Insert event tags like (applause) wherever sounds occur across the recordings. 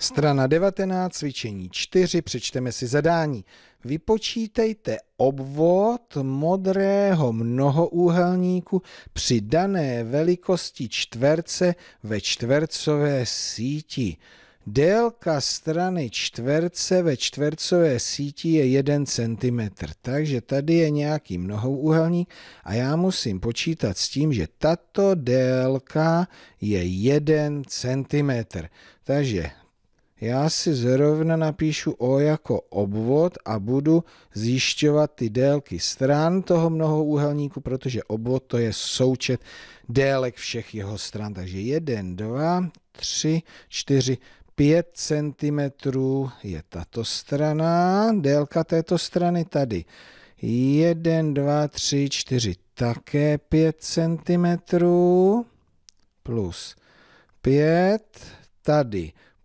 Strana 19, cvičení 4, přečteme si zadání. Vypočítejte obvod modrého mnohoúhelníku při dané velikosti čtverce ve čtvercové síti. Délka strany čtverce ve čtvercové síti je 1 cm, takže tady je nějaký mnohouhelník a já musím počítat s tím, že tato délka je 1 cm. Takže já si zrovna napíšu O jako obvod a budu zjišťovat ty délky stran toho mnohouhelníku, protože obvod to je součet délek všech jeho stran. Takže 1, 2, 3, 4, 5 cm je tato strana, délka této strany tady. 1, 2, 3, 4, také 5 cm plus 5 tady.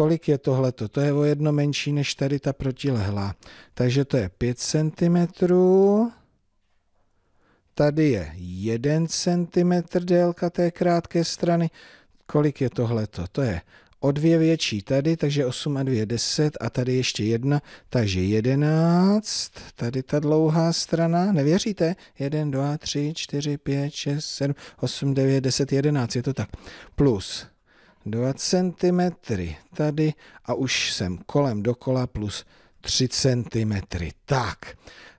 kolik je tohleto? To je o jedno menší než tady ta protilehlá. Takže to je 5 cm. Tady je 1 cm délka té krátké strany. Kolik je tohleto? To je o dvě větší tady, takže 8 a 2 10 a tady ještě jedna, takže 11, tady ta dlouhá strana, nevěříte? 1, 2, 3, 4, 5, 6, 7, 8, 9, 10, 11, je to tak. Plus 2 cm tady a už jsem kolem dokola plus 3 cm. Tak,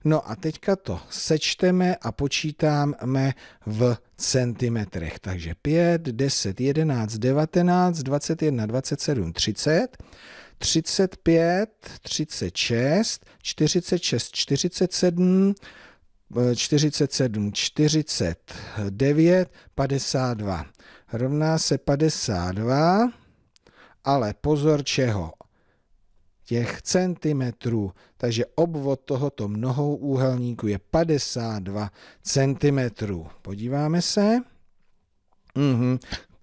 no a teďka to sečteme a počítáme v centimetrech. Takže 5, 10, 11, 19, 21, 27, 30. 35, 36, 46, 47, 47, 49, 52. Rovná se 52, ale pozor čeho? Těch centimetrů. Takže obvod tohoto mnohouúhelníku je 52 centimetrů. Podíváme se. Mm -hmm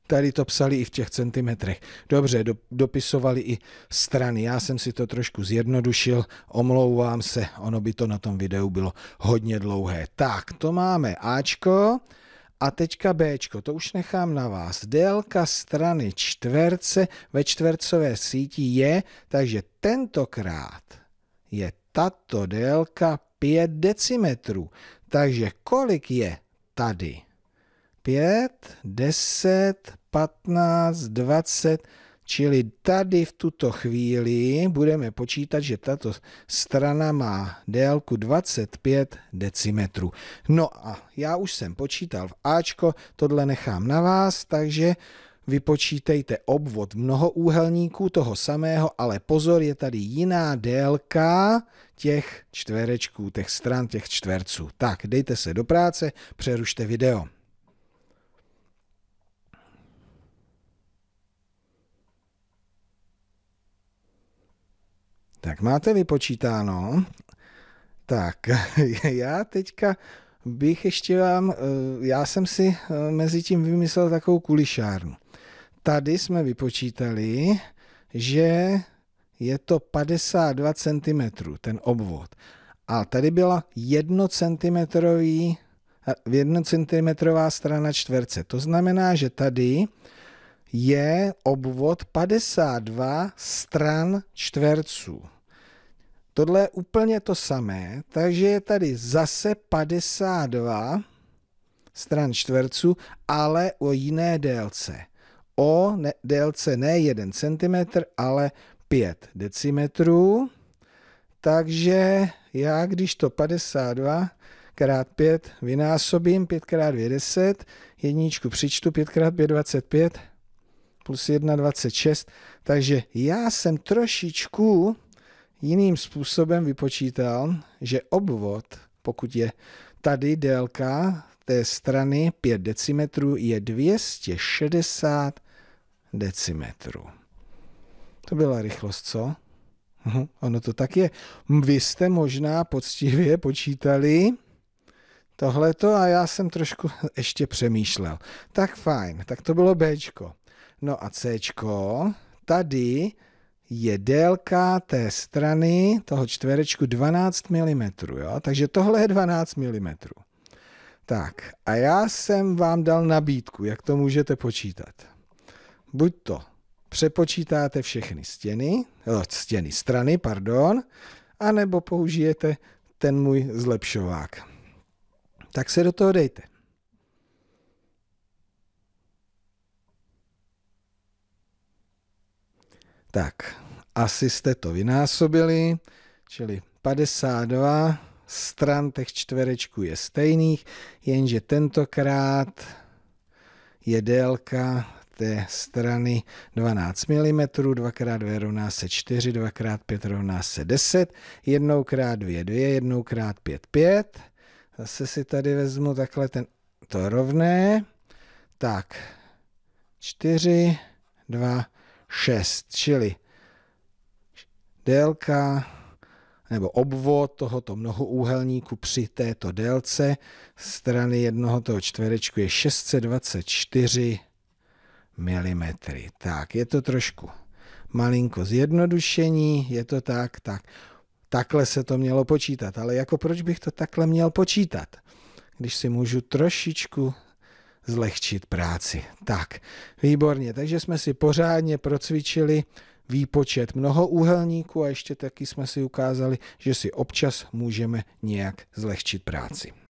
tady to psali i v těch centimetrech. Dobře, do, dopisovali i strany. Já jsem si to trošku zjednodušil, omlouvám se, ono by to na tom videu bylo hodně dlouhé. Tak, to máme Ačko a teďka Bčko, to už nechám na vás. Délka strany čtverce ve čtvercové síti je, takže tentokrát je tato délka 5 decimetrů. Takže kolik je tady? 5, 10, 15, 20, čili tady v tuto chvíli budeme počítat, že tato strana má délku 25 decimetrů. No a já už jsem počítal v Ačko, tohle nechám na vás, takže vypočítejte obvod mnohoúhelníků toho samého, ale pozor, je tady jiná délka těch čtverečků, těch stran, těch čtverců. Tak, dejte se do práce, přerušte video. Tak máte vypočítáno. Tak, (laughs) já teďka bych ještě vám, eh, já jsem si eh, mezi tím vymyslel takovou kulišárnu. Tady jsme vypočítali, že je to 52 cm, ten obvod. A tady byla 1 cm 1 cm strana čtverce. To znamená, že tady je obvod 52 stran čtverců. Tohle je úplně to samé, takže je tady zase 52 stran čtverců, ale o jiné délce. O ne, délce ne 1 cm, ale 5 decimetrů. Takže já, když to 52 krát 5 vynásobím, 5 krát 2 10, jedničku přičtu, 5 krát 5 25, plus 1, 26. Takže já jsem trošičku jiným způsobem vypočítal, že obvod, pokud je tady délka té strany 5 decimetrů, je 260 decimetrů. To byla rychlost, co? Hm, ono to tak je. Vy jste možná poctivě počítali tohleto a já jsem trošku (laughs) ještě přemýšlel. Tak fajn, tak to bylo Bčko. No a C, tady je délka té strany toho čtverečku 12 mm, jo? takže tohle je 12 mm. Tak a já jsem vám dal nabídku, jak to můžete počítat. Buď to přepočítáte všechny stěny, eh, stěny, strany, pardon, anebo použijete ten můj zlepšovák. Tak se do toho dejte. Tak, asi jste to vynásobili, čili 52 stran těch čtverečků je stejných, jenže tentokrát je délka té strany 12 mm, 2x2 rovná se 4, 2x5 rovná se 10, 1x2 2, 1x5 5. Zase si tady vezmu takhle ten, to rovné. Tak, 4, 2, 6, čili délka nebo obvod tohoto mnohoúhelníku při této délce strany jednoho toho čtverečku je 624 mm. Tak, je to trošku malinko zjednodušení, je to tak, tak. Takhle se to mělo počítat, ale jako proč bych to takhle měl počítat, když si můžu trošičku zlehčit práci. Tak, výborně. Takže jsme si pořádně procvičili výpočet mnoho úhelníků a ještě taky jsme si ukázali, že si občas můžeme nějak zlehčit práci.